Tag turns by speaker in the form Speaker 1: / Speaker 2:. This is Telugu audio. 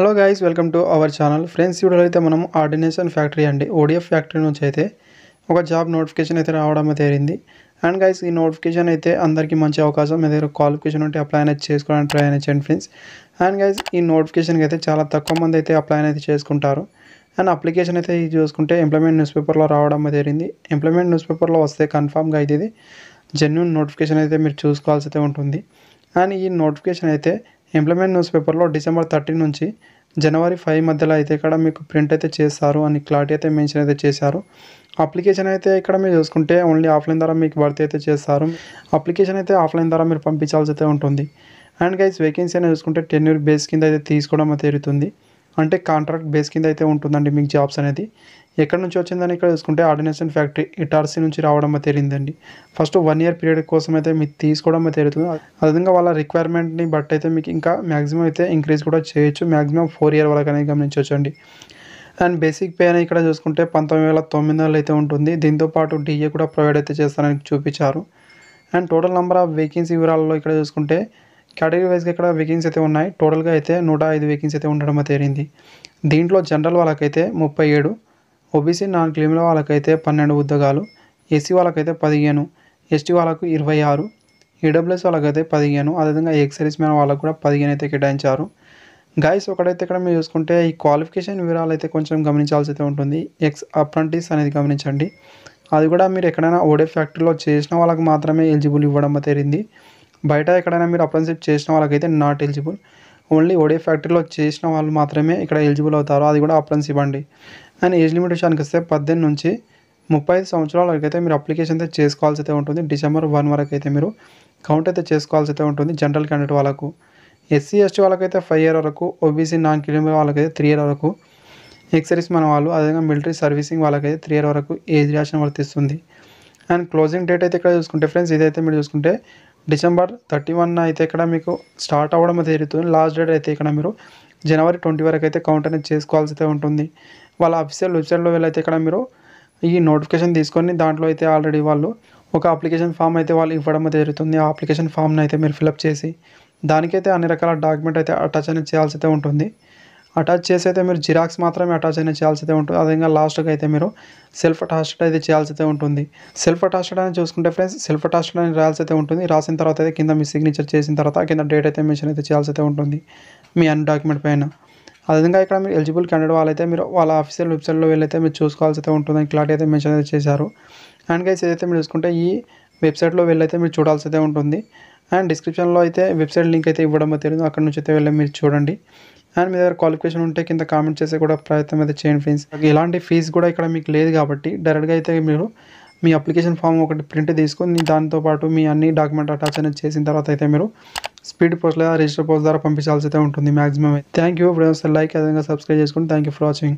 Speaker 1: hello guys welcome to our channel friends ఇప్పుడు అయితే మనం ఆర్డినేషన్ ఫ్యాక్టరీ అండి ఓడిఎఫ్ ఫ్యాక్టరీ నుంచి అయితే ఒక జాబ్ నోటిఫికేషన్ అయితే రావడం తేరింది అండ్ గైస్ ఈ నోటిఫికేషన్ అయితే అందరికీ మంచి అవకాశం మీ దగ్గర క్వాలిఫికేషన్ ఉంటే అప్లై అనేది చేసుకోవడానికి ట్రై అనేది చేయండి ఫ్రెండ్స్ అండ్ గైస్ ఈ నోటిఫికేషన్కి అయితే చాలా తక్కువ మంది అయితే అప్లై అనేది చేసుకుంటారు అండ్ అప్లికేషన్ అయితే చూసుకుంటే ఎంప్లాయ్మెంట్ న్యూస్ పేపర్లో రావడం తేరింది ఎంప్లాయ్మెంట్ న్యూస్ పేపర్లో వస్తే కన్ఫామ్గా అయితే ఇది జెన్యున్ నోటిఫికేషన్ అయితే మీరు చూసుకోవాల్సి అయితే ఉంటుంది అండ్ ఈ నోటిఫికేషన్ అయితే ఎంప్లాయ్మెంట్ న్యూస్ పేపర్లో డిసెంబర్ థర్టీ నుంచి జనవరి ఫైవ్ మధ్యలో అయితే ఇక్కడ మీకు ప్రింట్ అయితే చేస్తారు అని క్లారిటీ అయితే మెన్షన్ అయితే చేశారు అప్లికేషన్ అయితే ఇక్కడ మీరు చూసుకుంటే ఓన్లీ ఆఫ్లైన్ ద్వారా మీకు భర్తీ అయితే చేస్తారు అప్లికేషన్ అయితే ఆఫ్లైన్ ద్వారా మీరు పంపించాల్సి అయితే ఉంటుంది అండ్ గైస్ వేకెన్సీ అయినా చూసుకుంటే టెన్యూర్ బేస్ కింద అయితే తీసుకోవడం అయితే జరుగుతుంది అంటే కాంట్రాక్ట్ బేస్ కింద అయితే ఉంటుందండి మీకు జాబ్స్ అనేది ఎక్కడి నుంచి వచ్చిందని ఇక్కడ చూసుకుంటే ఆర్డినేషన్ ఫ్యాక్టరీ ఇటార్సీ నుంచి రావడం తెలియదండి ఫస్ట్ వన్ ఇయర్ పీరియడ్ కోసం అయితే మీకు తీసుకోవడం తేలుతుంది అదేవిధంగా వాళ్ళ రిక్వైర్మెంట్ని బట్టి అయితే మీకు ఇంకా మ్యాక్సిమం అయితే ఇంక్రీజ్ కూడా చేయొచ్చు మ్యాక్సిమం ఫోర్ ఇయర్ వరకు అనేది గమనించవచ్చు అండి అండ్ బేసిక్ పే అనేది ఇక్కడ చూసుకుంటే పంతొమ్మిది వేల తొమ్మిది వందలు అయితే ఉంటుంది దీంతోపాటు డిఏ కూడా ప్రొవైడ్ అయితే చేస్తానని చూపించారు and total number of vacancy వివరాల్లో ఇక్కడ చూసుకుంటే కేటగిరీ వైజ్గా ఇక్కడ వేకెన్సీ అయితే ఉన్నాయి టోటల్గా అయితే నూట ఐదు వేకెన్సీ అయితే ఉండడం తేలింది దీంట్లో జనరల్ వాళ్ళకైతే ముప్పై ఏడు ఓబీసీ నాన్ క్లీమ్ల వాళ్ళకైతే పన్నెండు ఉద్యోగాలు ఎస్సీ వాళ్ళకైతే పదిహేను ఎస్టీ వాళ్ళకు ఇరవై ఆరు ఈడబ్ల్యూఎస్ వాళ్ళకైతే పదిహేను అదేవిధంగా ఎక్సైజ్ మ్యాన్ వాళ్ళకు కూడా పదిహేను అయితే కేటాయించారు గైస్ ఒకడైతే ఇక్కడ మీరు చూసుకుంటే ఈ క్వాలిఫికేషన్ వివరాలు అయితే కొంచెం గమనించాల్సి అయితే ఉంటుంది ఎక్స్ అప్రెంటిస్ అనేది గమనించండి అది కూడా మీరు ఎక్కడైనా ఓడే ఫ్యాక్టరీలో e చేసిన వాళ్ళకి మాత్రమే ఎలిజిబుల్ ఇవ్వడం తేరింది బయట ఎక్కడైనా మీరు అప్రెంటిస్షిప్ చేసిన వాళ్ళకైతే నాట్ ఎలిజిబుల్ ఓన్లీ ఓడే ఫ్యాక్టరీలో చేసిన వాళ్ళు మాత్రమే ఇక్కడ ఎలిజిబుల్ అవుతారు అది కూడా అప్రెంటిస్షిప్ అండి అండ్ ఏజ్ లిమిటేషన్కి వస్తే పద్దెనిమిది నుంచి ముప్పై ఐదు సంవత్సరాల వరకు అయితే మీరు అప్లికేషన్ అయితే చేసుకోవాల్సి అయితే ఉంటుంది డిసెంబర్ వన్ వరకు అయితే మీరు కౌంట్ అయితే చేసుకోవాల్సి అయితే ఉంటుంది జనరల్ క్యాండిడేట్ వాళ్ళకు ఎస్సీ ఎస్టీ వాళ్ళకైతే ఫైవ్ ఇయర్ వరకు ఓబీసీ నాన్ కిలోమీటర్ వాళ్ళకైతే త్రీ ఇయర్ వరకు ఎక్సర్వీస్ మన వాళ్ళు అదేవిధంగా మిలిటరీ సర్వీసింగ్ వాళ్ళకైతే త్రీ ఇయర్ వరకు ఏజ్ రియాక్షన్ వర్తిస్తుంది అండ్ క్లోజింగ్ డేట్ అయితే ఇక్కడ చూసుకుంటే ఫ్రెండ్స్ ఇదైతే మీరు చూసుకుంటే డిసెంబర్ థర్టీ వన్ అయితే ఇక్కడ మీకు స్టార్ట్ అవ్వడం అయితే జరుగుతుంది లాస్ట్ డేట్ అయితే ఇక్కడ మీరు జనవరి ట్వంటీ వరకు అయితే కౌంటర్ చేసుకోవాల్సి అయితే ఉంటుంది వాళ్ళ అఫీషియల్ వెబ్సైట్లో వెళ్ళైతే ఇక్కడ మీరు ఈ నోటిఫికేషన్ తీసుకొని దాంట్లో అయితే ఆల్రెడీ వాళ్ళు ఒక అప్లికేషన్ ఫామ్ అయితే వాళ్ళు ఇవ్వడం అయితే జరుగుతుంది ఆ అప్లికేషన్ ఫామ్ని అయితే మీరు ఫిలప్ చేసి దానికైతే అన్ని రకాల డాక్యుమెంట్ అయితే అటాచ్ అనేది చేయాల్సి అయితే ఉంటుంది అటాచ్ చేసి అయితే మీరు జిరాక్స్ మాత్రమే అటాచ్ అయినా చేయాల్సి అయితే ఉంటుంది అదేవిధంగా లాస్ట్కి అయితే మీరు సెల్ఫ్ అటాచ్డ్ అయితే చేయాల్సి అయితే ఉంటుంది సెల్ఫ్ అటాచ్డ్ అని చూసుకుంటే ఫ్రెండ్స్ సెల్ఫ్ అటాచ్డ్ అని రాయాల్సి అయితే ఉంటుంది రాసిన తర్వాత అయితే కింద మీ సిగ్నేచర్ చేసిన తర్వాత కింద డేట్ అయితే మెన్షన్ అయితే చేయాల్సి అయితే ఉంటుంది మీ అన్ డాక్యుమెంట్ పైన అదేవిధంగా ఇక్కడ మీరు ఎలిజిబుల్ క్యాండిడేట్ వాళ్ళైతే మీరు వాళ్ళ ఆఫీసర్ వెబ్సైట్లో వెళ్ళైతే మీరు చూసుకోవాల్సి అయితే ఉంటుందని క్లారిటీ అయితే మెన్షన్ అయితే చేశారు అండ్ గైస్ ఏదైతే మీరు చూసుకుంటే ఈ వెబ్సైట్లో వెళ్ళైతే మీరు చూడాల్సి అయితే ఉంటుంది అండ్ డిస్క్రిప్షన్లో అయితే వెబ్సైట్ లింక్ అయితే ఇవ్వడం తెలియదు అక్కడ నుంచి అయితే వెళ్ళి మీరు చూడండి అండ్ మీ దగ్గర క్వాలిఫికేషన్ ఉంటే కింద కామెంట్ చేసే కూడా ప్రయత్నం అయితే చేయండి ఫ్రెండ్స్ ఎలాంటి ఫీజు కూడా ఇక్కడ మీకు లేదు కాబట్టి డైరెక్ట్గా అయితే మీరు మీ అప్లికేషన్ ఫామ్ ఒకటి ప్రింట్ తీసుకొని దాంతో పాటు మీ అన్ని డాక్యుమెంట్ అటాచ్ అనేది చేసిన తర్వాత అయితే మీరు స్పీడ్ పోస్ట్ లేదా రిజిస్టర్ పోస్ట్ ద్వారా పంపించాల్సి అయితే ఉంటుంది మ్యాక్సిమం థ్యాంక్ యూ లైక్ అదేవిధంగా సబ్స్క్రైబ్ చేసుకోండి థ్యాంక్ యూ ఫర్ వాచింగ్